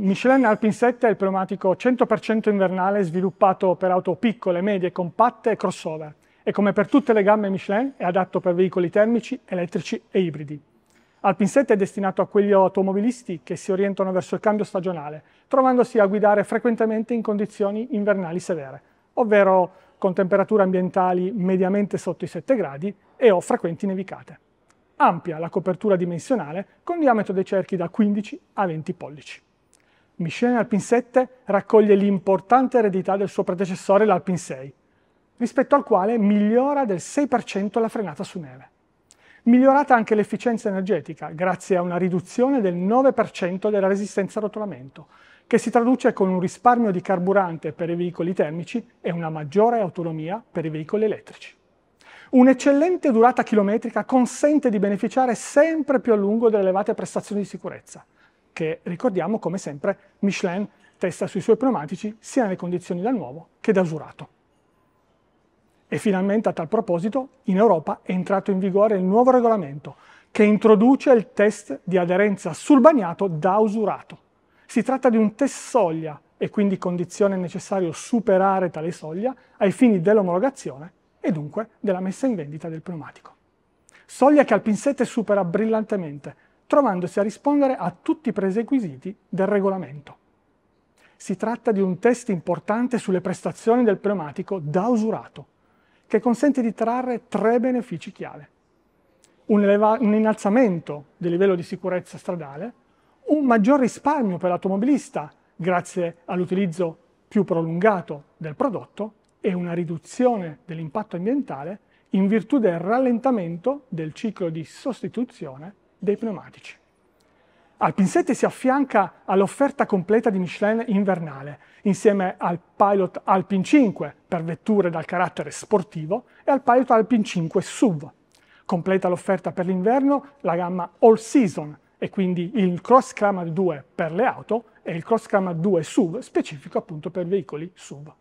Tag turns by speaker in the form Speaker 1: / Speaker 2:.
Speaker 1: Michelin Alpin 7 è il pneumatico 100% invernale sviluppato per auto piccole, medie, compatte e crossover e come per tutte le gamme Michelin è adatto per veicoli termici, elettrici e ibridi. Alpin 7 è destinato a quegli automobilisti che si orientano verso il cambio stagionale, trovandosi a guidare frequentemente in condizioni invernali severe, ovvero con temperature ambientali mediamente sotto i 7 gradi e o frequenti nevicate. Ampia la copertura dimensionale con diametro dei cerchi da 15 a 20 pollici. Michel Alpin 7 raccoglie l'importante eredità del suo predecessore l'Alpin 6, rispetto al quale migliora del 6% la frenata su neve. Migliorata anche l'efficienza energetica, grazie a una riduzione del 9% della resistenza al rotolamento, che si traduce con un risparmio di carburante per i veicoli termici e una maggiore autonomia per i veicoli elettrici. Un'eccellente durata chilometrica consente di beneficiare sempre più a lungo delle elevate prestazioni di sicurezza, che ricordiamo come sempre Michelin testa sui suoi pneumatici sia nelle condizioni da nuovo che da usurato. E finalmente a tal proposito in Europa è entrato in vigore il nuovo regolamento che introduce il test di aderenza sul bagnato da usurato. Si tratta di un test soglia e quindi condizione necessario superare tale soglia ai fini dell'omologazione e dunque della messa in vendita del pneumatico. Soglia che al pinsette supera brillantemente trovandosi a rispondere a tutti i presequisiti del regolamento. Si tratta di un test importante sulle prestazioni del pneumatico da usurato, che consente di trarre tre benefici chiave. Un, un innalzamento del livello di sicurezza stradale, un maggior risparmio per l'automobilista grazie all'utilizzo più prolungato del prodotto e una riduzione dell'impatto ambientale in virtù del rallentamento del ciclo di sostituzione dei pneumatici. Alpin 7 si affianca all'offerta completa di Michelin invernale, insieme al Pilot Alpin 5 per vetture dal carattere sportivo e al Pilot Alpin 5 SUV. Completa l'offerta per l'inverno la gamma All Season e quindi il Cross Climate 2 per le auto e il Cross Climate 2 SUV specifico appunto per veicoli SUV.